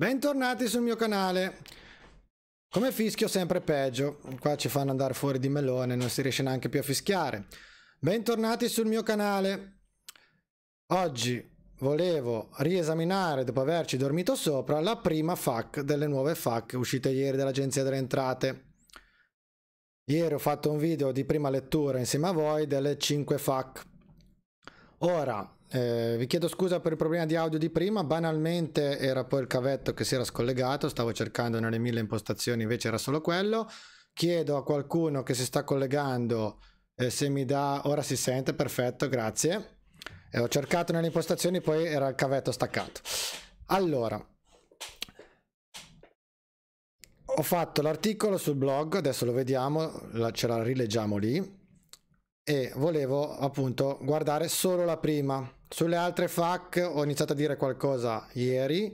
Bentornati sul mio canale. Come fischio sempre peggio, qua ci fanno andare fuori di melone, non si riesce neanche più a fischiare. Bentornati sul mio canale. Oggi volevo riesaminare, dopo averci dormito sopra, la prima FAC delle nuove FAC uscite ieri dall'Agenzia delle Entrate. Ieri ho fatto un video di prima lettura insieme a voi delle 5 FAC. Ora, eh, vi chiedo scusa per il problema di audio di prima, banalmente era poi il cavetto che si era scollegato, stavo cercando nelle mille impostazioni, invece era solo quello. Chiedo a qualcuno che si sta collegando eh, se mi dà... Ora si sente, perfetto, grazie. Eh, ho cercato nelle impostazioni, poi era il cavetto staccato. Allora, ho fatto l'articolo sul blog, adesso lo vediamo, la, ce la rileggiamo lì. E volevo appunto guardare solo la prima sulle altre FAC ho iniziato a dire qualcosa ieri.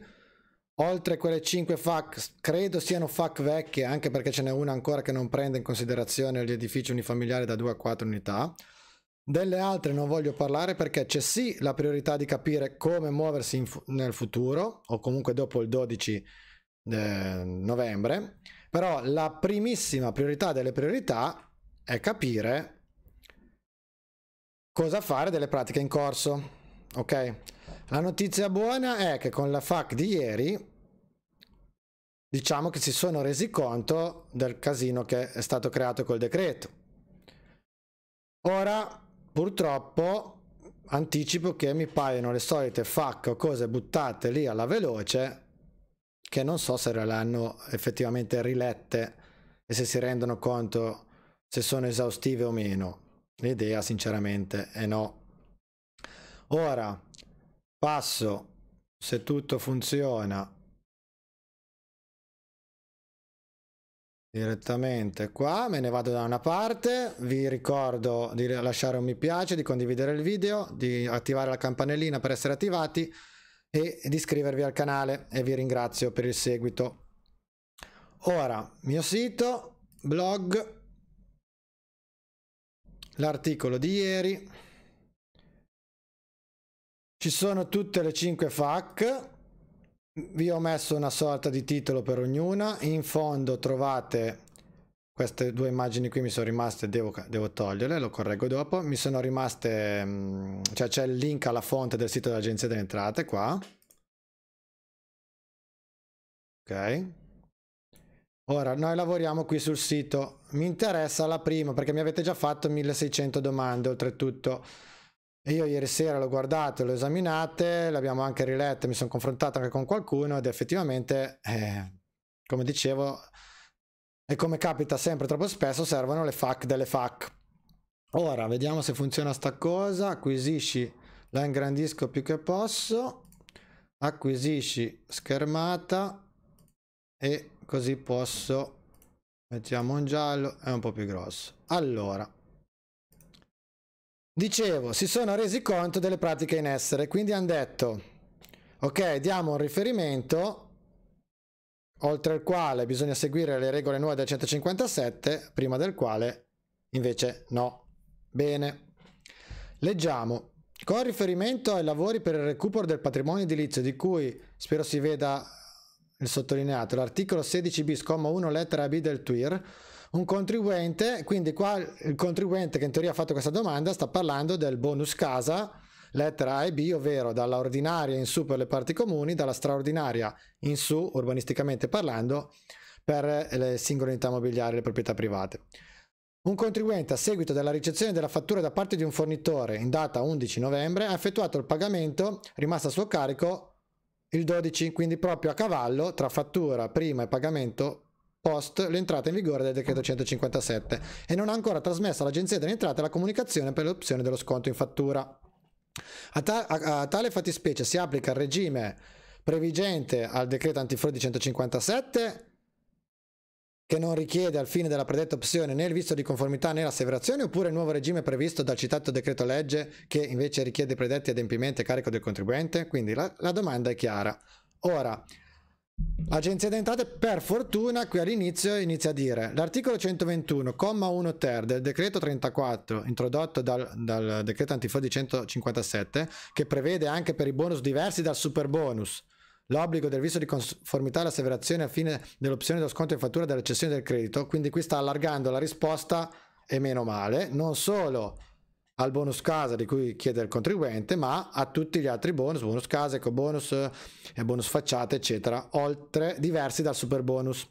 Oltre quelle 5 FAC, credo siano FAC vecchie, anche perché ce n'è una ancora che non prende in considerazione gli edifici unifamiliari da 2 a 4 unità. Delle altre non voglio parlare perché c'è sì la priorità di capire come muoversi fu nel futuro o comunque dopo il 12 eh, novembre, però la primissima priorità delle priorità è capire cosa fare delle pratiche in corso ok? La notizia buona è che con la FAC di ieri diciamo che si sono resi conto del casino che è stato creato col decreto. Ora, purtroppo, anticipo che mi paiono le solite FAC o cose buttate lì alla veloce che non so se le hanno effettivamente rilette e se si rendono conto se sono esaustive o meno. L'idea sinceramente è no. Ora passo, se tutto funziona, direttamente qua, me ne vado da una parte, vi ricordo di lasciare un mi piace, di condividere il video, di attivare la campanellina per essere attivati e di iscrivervi al canale e vi ringrazio per il seguito. Ora, mio sito, blog, l'articolo di ieri ci sono tutte le 5 FAC vi ho messo una sorta di titolo per ognuna in fondo trovate queste due immagini qui mi sono rimaste devo, devo toglierle lo correggo dopo mi sono rimaste mm, cioè c'è il link alla fonte del sito dell'agenzia delle entrate qua ok ora noi lavoriamo qui sul sito mi interessa la prima perché mi avete già fatto 1600 domande oltretutto e io ieri sera l'ho guardato, l'ho esaminate, l'abbiamo anche riletto, mi sono confrontato anche con qualcuno ed effettivamente, eh, come dicevo, e come capita sempre troppo spesso, servono le FAC delle FAC. Ora, vediamo se funziona sta cosa. Acquisisci, la ingrandisco più che posso. Acquisisci schermata e così posso... Mettiamo un giallo, è un po' più grosso. Allora, Dicevo, si sono resi conto delle pratiche in essere, quindi hanno detto, ok, diamo un riferimento, oltre il quale bisogna seguire le regole nuove del 157, prima del quale invece no. Bene. Leggiamo. Con riferimento ai lavori per il recupero del patrimonio edilizio, di cui spero si veda il sottolineato, l'articolo 16 bis, comma 1, lettera B del TWIR, un contribuente, quindi qua il contribuente che in teoria ha fatto questa domanda sta parlando del bonus casa, lettera A e B, ovvero dalla ordinaria in su per le parti comuni, dalla straordinaria in su, urbanisticamente parlando, per le singole unità mobiliari e le proprietà private. Un contribuente a seguito della ricezione della fattura da parte di un fornitore in data 11 novembre ha effettuato il pagamento rimasto a suo carico il 12, quindi proprio a cavallo tra fattura prima e pagamento post l'entrata in vigore del decreto 157 e non ha ancora trasmesso all'Agenzia delle Entrate la comunicazione per l'opzione dello sconto in fattura. A, ta- a-, a tale fattispecie si applica il regime previgente al decreto antifrodi 157 che non richiede al fine della predetta opzione né il visto di conformità né l'asseverazione oppure il nuovo regime previsto dal citato decreto legge che invece richiede i predetti adempimenti a carico del contribuente? Quindi la, la domanda è chiara. Ora, L'agenzia delle entrate, per fortuna, qui all'inizio inizia a dire l'articolo 121,1 ter del decreto 34, introdotto dal, dal decreto antifrodi 157, che prevede anche per i bonus diversi dal super bonus l'obbligo del visto di conformità all'asseverazione a fine dell'opzione dello sconto in fattura della cessione del credito, quindi qui sta allargando la risposta e meno male, non solo al bonus casa di cui chiede il contribuente, ma a tutti gli altri bonus, bonus casa, eco bonus, eh, bonus facciate, eccetera, oltre diversi dal super bonus.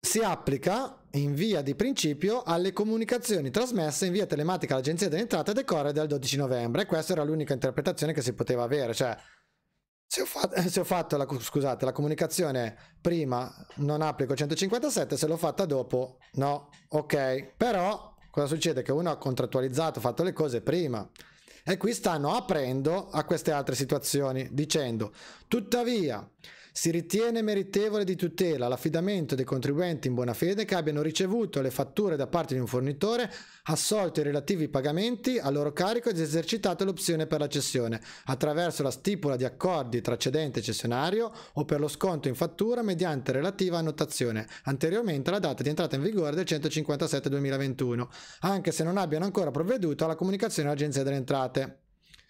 Si applica in via di principio alle comunicazioni trasmesse in via telematica all'Agenzia delle Entrate a decorre dal 12 novembre. Questa era l'unica interpretazione che si poteva avere, cioè se ho, fatto, eh, se ho fatto la, scusate, la comunicazione prima non applico 157, se l'ho fatta dopo no, ok. Però cosa succede? Che uno ha contrattualizzato, fatto le cose prima e qui stanno aprendo a queste altre situazioni dicendo tuttavia si ritiene meritevole di tutela l'affidamento dei contribuenti in buona fede che abbiano ricevuto le fatture da parte di un fornitore, assolto i relativi pagamenti a loro carico ed esercitato l'opzione per la cessione, attraverso la stipula di accordi tra cedente e cessionario o per lo sconto in fattura mediante relativa annotazione, anteriormente alla data di entrata in vigore del 157 2021, anche se non abbiano ancora provveduto alla comunicazione all'Agenzia delle Entrate.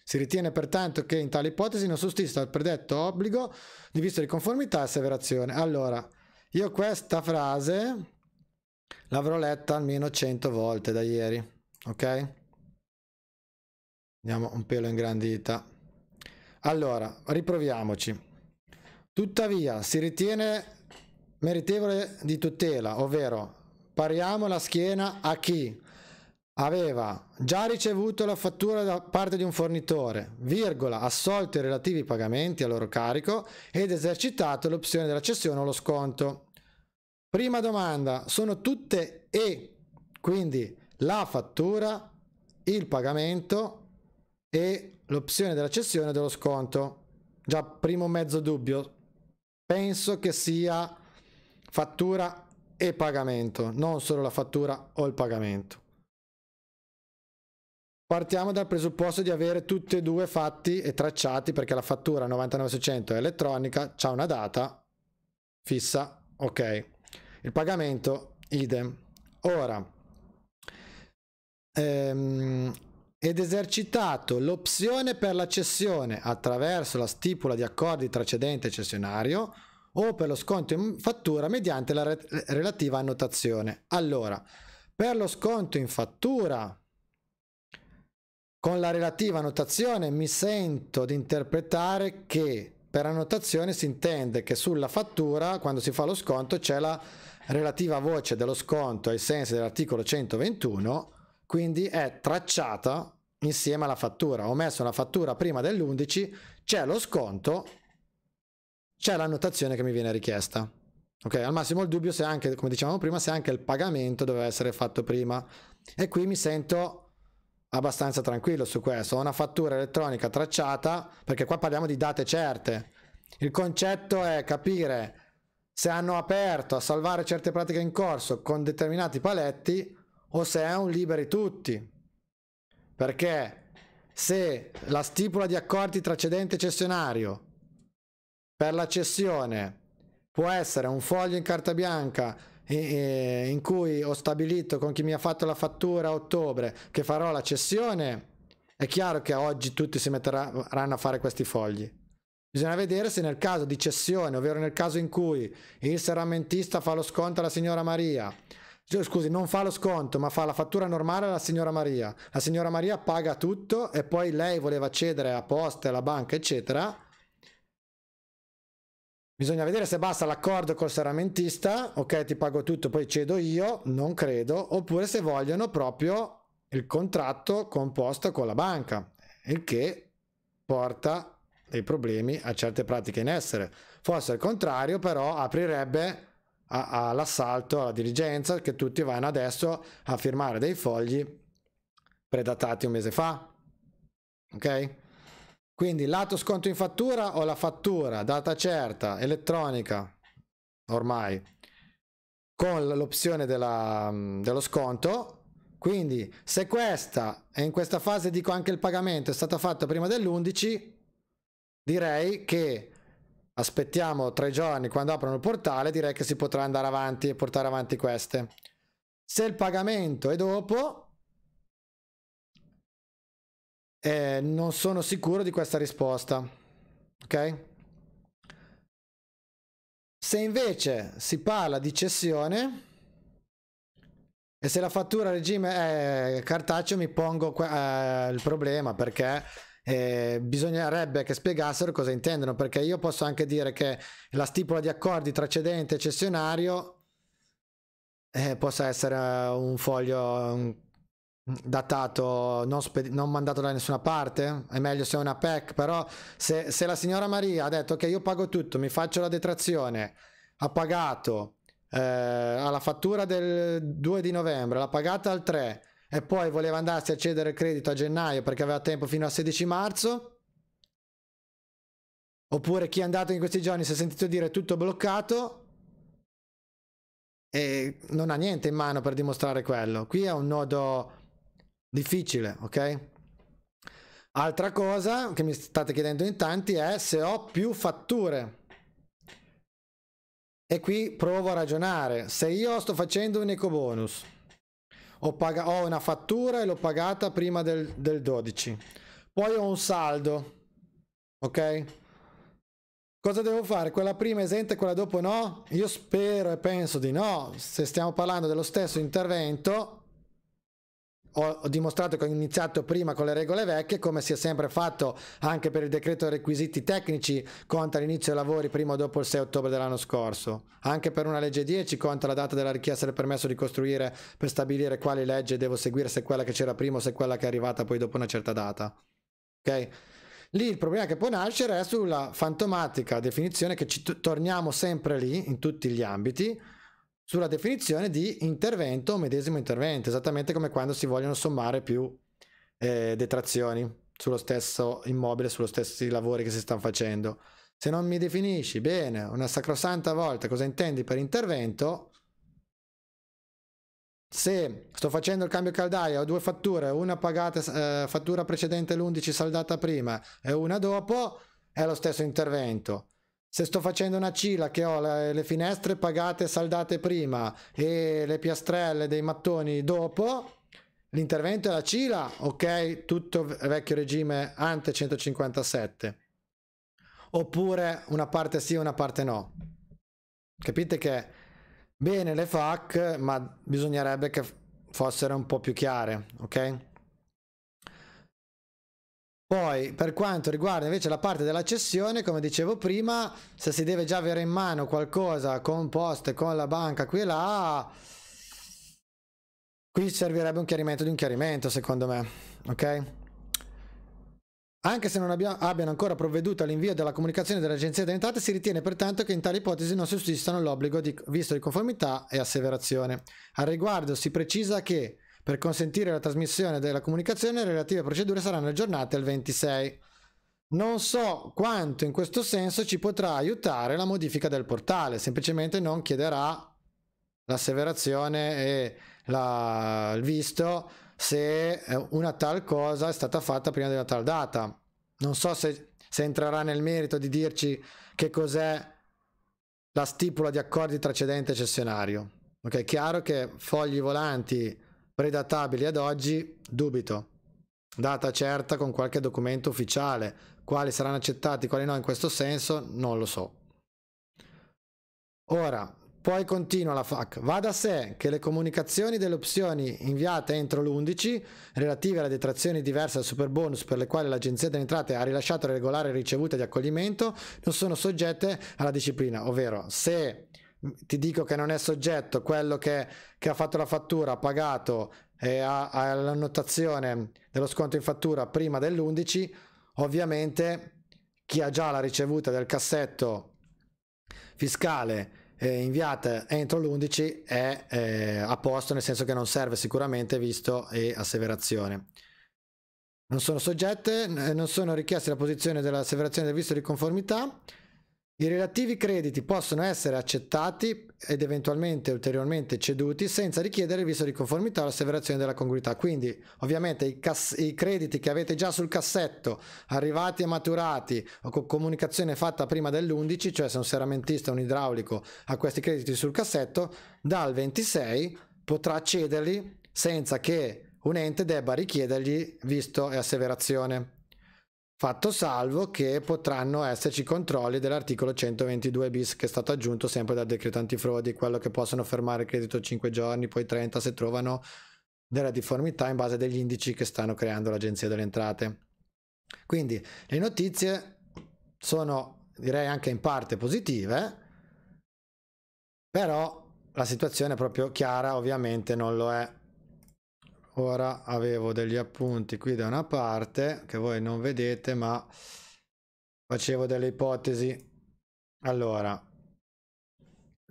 Si ritiene pertanto che in tale ipotesi non sussista il predetto obbligo di visto di conformità e asseverazione. Allora, io questa frase l'avrò letta almeno 100 volte da ieri, ok? Andiamo un pelo ingrandita. Allora, riproviamoci. Tuttavia, si ritiene meritevole di tutela, ovvero pariamo la schiena a chi aveva già ricevuto la fattura da parte di un fornitore, virgola, assolto i relativi pagamenti a loro carico ed esercitato l'opzione della cessione o lo sconto. Prima domanda, sono tutte E, quindi la fattura, il pagamento e l'opzione della cessione o dello sconto. Già primo mezzo dubbio, penso che sia fattura e pagamento, non solo la fattura o il pagamento. Partiamo dal presupposto di avere tutti e due fatti e tracciati perché la fattura 99 è elettronica, c'è una data fissa, ok. Il pagamento, idem. Ora, ehm, ed esercitato l'opzione per la cessione attraverso la stipula di accordi tra cedente e cessionario o per lo sconto in fattura mediante la relativa annotazione. Allora, per lo sconto in fattura con la relativa annotazione mi sento di interpretare che per annotazione si intende che sulla fattura, quando si fa lo sconto, c'è la relativa voce dello sconto ai sensi dell'articolo 121, quindi è tracciata insieme alla fattura. Ho messo la fattura prima dell'11, c'è lo sconto, c'è l'annotazione che mi viene richiesta. Ok, al massimo il dubbio se anche, come dicevamo prima, se anche il pagamento doveva essere fatto prima. E qui mi sento abbastanza tranquillo su questo. Ho una fattura elettronica tracciata, perché qua parliamo di date certe. Il concetto è capire se hanno aperto a salvare certe pratiche in corso con determinati paletti o se è un liberi tutti. Perché se la stipula di accordi tra cedente e cessionario per la cessione può essere un foglio in carta bianca in cui ho stabilito con chi mi ha fatto la fattura a ottobre che farò la cessione, è chiaro che oggi tutti si metteranno a fare questi fogli. Bisogna vedere se nel caso di cessione, ovvero nel caso in cui il serramentista fa lo sconto alla signora Maria, cioè, scusi, non fa lo sconto, ma fa la fattura normale alla signora Maria. La signora Maria paga tutto e poi lei voleva cedere a poste, alla banca, eccetera. Bisogna vedere se basta l'accordo col serramentista, ok ti pago tutto poi cedo io, non credo, oppure se vogliono proprio il contratto composto con la banca, il che porta dei problemi a certe pratiche in essere. Forse al contrario però aprirebbe all'assalto alla dirigenza che tutti vanno adesso a firmare dei fogli predatati un mese fa. Ok? Quindi lato sconto in fattura ho la fattura, data certa, elettronica, ormai, con l'opzione mm, dello sconto. Quindi se questa, e in questa fase dico anche il pagamento, è stata fatta prima dell'11, direi che aspettiamo tre giorni quando aprono il portale, direi che si potrà andare avanti e portare avanti queste. Se il pagamento è dopo, eh, non sono sicuro di questa risposta. Ok? Se invece si parla di cessione e se la fattura regime è eh, cartaceo mi pongo eh, il problema perché eh, bisognerebbe che spiegassero cosa intendono perché io posso anche dire che la stipula di accordi tra cedente e cessionario eh, possa essere un foglio Mm, datato, non, non, mandato da nessuna parte, è meglio se è una PEC, però se, se, la signora Maria ha detto che io pago tutto, mi faccio la detrazione, ha pagato eh, alla fattura del 2 di novembre, l'ha pagata al 3 e poi voleva andarsi a cedere il credito a gennaio perché aveva tempo fino al 16 marzo, oppure chi è andato in questi giorni si è sentito dire tutto bloccato, e non ha niente in mano per dimostrare quello. Qui è un nodo difficile, ok? Altra cosa che mi state chiedendo in tanti è se ho più fatture. E qui provo a ragionare. Se io sto facendo un ecobonus, ho, ho una fattura e l'ho pagata prima del, del 12, poi ho un saldo, ok? Cosa devo fare? Quella prima esente e quella dopo no? Io spero e penso di no. Se stiamo parlando dello stesso intervento, ho, ho dimostrato che ho iniziato prima con le regole vecchie, come si è sempre fatto anche per il decreto requisiti tecnici, conta l'inizio dei lavori prima o dopo il 6 ottobre dell'anno scorso. Anche per una legge 10 conta la data della richiesta del permesso di costruire per stabilire quale legge devo seguire, se quella che c'era prima o se quella che è arrivata poi dopo una certa data. Ok? Lì il problema che può nascere è sulla fantomatica definizione che ci torniamo sempre lì in tutti gli ambiti sulla definizione di intervento o medesimo intervento, esattamente come quando si vogliono sommare più eh, detrazioni sullo stesso immobile, sugli stessi lavori che si stanno facendo. Se non mi definisci bene una sacrosanta volta cosa intendi per intervento, se sto facendo il cambio caldaia, ho due fatture, una pagata, eh, fattura precedente l'11 saldata prima e una dopo, è lo stesso intervento se sto facendo una cila che ho le, le finestre pagate e saldate prima e le piastrelle dei mattoni dopo, l'intervento è la cila, ok, tutto vecchio regime ante 157. Oppure una parte sì, una parte no. Capite che bene le FAC, ma bisognerebbe che fossero un po' più chiare, ok? Poi per quanto riguarda invece la parte della cessione, come dicevo prima, se si deve già avere in mano qualcosa con poste, con la banca qui e là, qui servirebbe un chiarimento di un chiarimento secondo me, ok? Anche se non abbia, abbiano ancora provveduto all'invio della comunicazione dell'agenzia delle entrate, si ritiene pertanto che in tale ipotesi non sussistano l'obbligo di visto di conformità e asseverazione. Al riguardo si precisa che per consentire la trasmissione della comunicazione, le relative procedure saranno aggiornate il 26. Non so quanto in questo senso ci potrà aiutare la modifica del portale, semplicemente non chiederà l'asseverazione e la, il visto se eh, una tal cosa è stata fatta prima della tal data. Non so se, se entrerà nel merito di dirci che cos'è la stipula di accordi tra cedente e cessionario. Ok, è chiaro che fogli volanti predatabili ad oggi, dubito. Data certa con qualche documento ufficiale, quali saranno accettati, quali no in questo senso, non lo so. Ora, poi continua la FAC. Va da sé che le comunicazioni delle opzioni inviate entro l'11, relative alle detrazioni diverse al superbonus per le quali l'Agenzia delle Entrate ha rilasciato regolare ricevuta di accoglimento, non sono soggette alla disciplina, ovvero se ti dico che non è soggetto quello che, che ha fatto la fattura, ha pagato e ha, ha l'annotazione dello sconto in fattura prima dell'11, ovviamente chi ha già la ricevuta del cassetto fiscale eh, inviata entro l'11 è eh, a posto, nel senso che non serve sicuramente visto e asseverazione. Non sono soggette, non sono richieste la posizione dell'asseverazione del visto di conformità, i relativi crediti possono essere accettati ed eventualmente ulteriormente ceduti senza richiedere il visto di conformità o l'asseverazione della congruità. Quindi, ovviamente, i, i, crediti che avete già sul cassetto, arrivati e maturati o con comunicazione fatta prima dell'11, cioè se un seramentista o un idraulico ha questi crediti sul cassetto, dal 26 potrà cederli senza che un ente debba richiedergli visto e asseverazione fatto salvo che potranno esserci controlli dell'articolo 122 bis che è stato aggiunto sempre dal decreto antifrodi, quello che possono fermare il credito 5 giorni, poi 30 se trovano della difformità in base agli indici che stanno creando l'Agenzia delle Entrate. Quindi le notizie sono direi anche in parte positive, però la situazione proprio chiara ovviamente non lo è ora avevo degli appunti qui da una parte che voi non vedete ma facevo delle ipotesi allora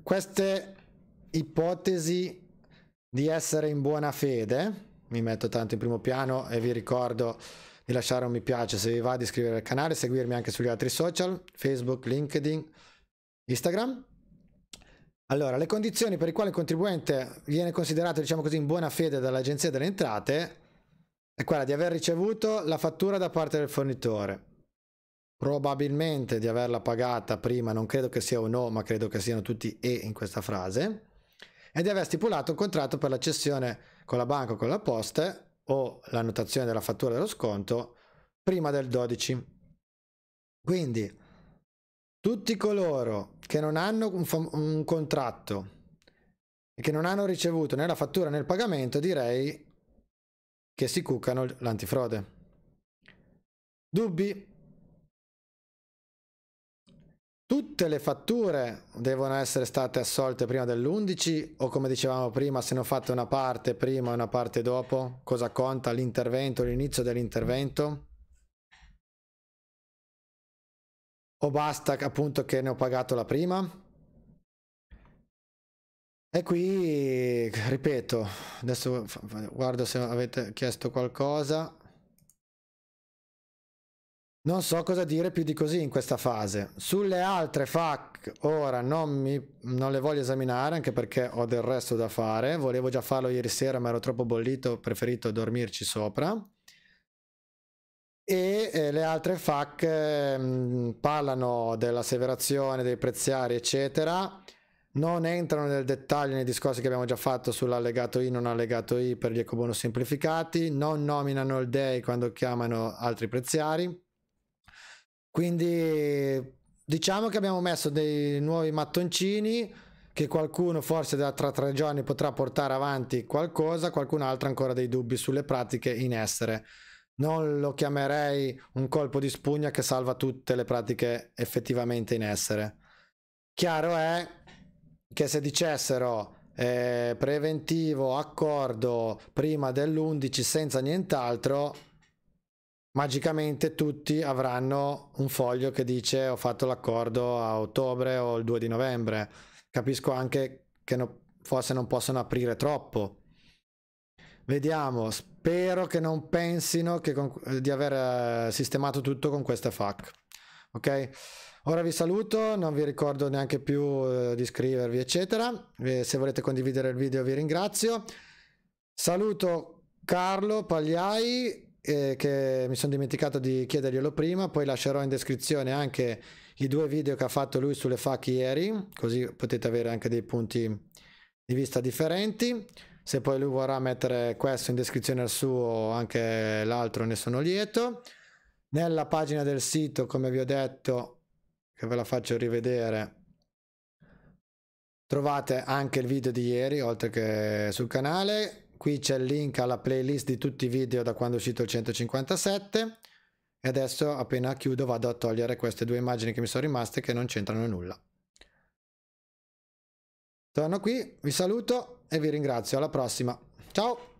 queste ipotesi di essere in buona fede mi metto tanto in primo piano e vi ricordo di lasciare un mi piace se vi va di iscrivervi al canale seguirmi anche sugli altri social facebook linkedin instagram allora, le condizioni per le quali il contribuente viene considerato, diciamo così, in buona fede dall'Agenzia delle Entrate è quella di aver ricevuto la fattura da parte del fornitore, probabilmente di averla pagata prima, non credo che sia un O, ma credo che siano tutti e in questa frase, e di aver stipulato un contratto per la cessione con la banca o con la posta o l'annotazione della fattura dello sconto prima del 12. Quindi tutti coloro che non hanno un, un contratto e che non hanno ricevuto né la fattura né il pagamento, direi che si cuccano l'antifrode. Dubbi? Tutte le fatture devono essere state assolte prima dell'11 o come dicevamo prima, se ne ho fatte una parte prima e una parte dopo, cosa conta l'intervento, l'inizio dell'intervento? o basta appunto che ne ho pagato la prima e qui ripeto adesso guardo se avete chiesto qualcosa non so cosa dire più di così in questa fase sulle altre FAC ora non, mi, non le voglio esaminare anche perché ho del resto da fare volevo già farlo ieri sera ma ero troppo bollito ho preferito dormirci sopra e eh, le altre FAC eh, parlano dell'asseverazione dei preziari eccetera non entrano nel dettaglio nei discorsi che abbiamo già fatto sull'allegato I non allegato I per gli ecobonus semplificati non nominano il DEI quando chiamano altri preziari quindi diciamo che abbiamo messo dei nuovi mattoncini che qualcuno forse da tra tre giorni potrà portare avanti qualcosa qualcun altro ancora dei dubbi sulle pratiche in essere non lo chiamerei un colpo di spugna che salva tutte le pratiche effettivamente in essere. Chiaro è che se dicessero eh, preventivo accordo prima dell'11 senza nient'altro, magicamente tutti avranno un foglio che dice ho fatto l'accordo a ottobre o il 2 di novembre. Capisco anche che no, forse non possono aprire troppo Vediamo, spero che non pensino che con, eh, di aver eh, sistemato tutto con queste fac Ok? Ora vi saluto, non vi ricordo neanche più eh, di iscrivervi, eccetera. se volete condividere il video vi ringrazio. Saluto Carlo Pagliai, eh, che mi sono dimenticato di chiederglielo prima, poi lascerò in descrizione anche i due video che ha fatto lui sulle fac ieri, così potete avere anche dei punti di vista differenti. Se poi lui vorrà mettere questo in descrizione al suo, anche l'altro ne sono lieto. Nella pagina del sito, come vi ho detto, che ve la faccio rivedere, trovate anche il video di ieri, oltre che sul canale. Qui c'è il link alla playlist di tutti i video da quando è uscito il 157. E adesso appena chiudo vado a togliere queste due immagini che mi sono rimaste che non c'entrano nulla. Torno qui, vi saluto e vi ringrazio. Alla prossima. Ciao!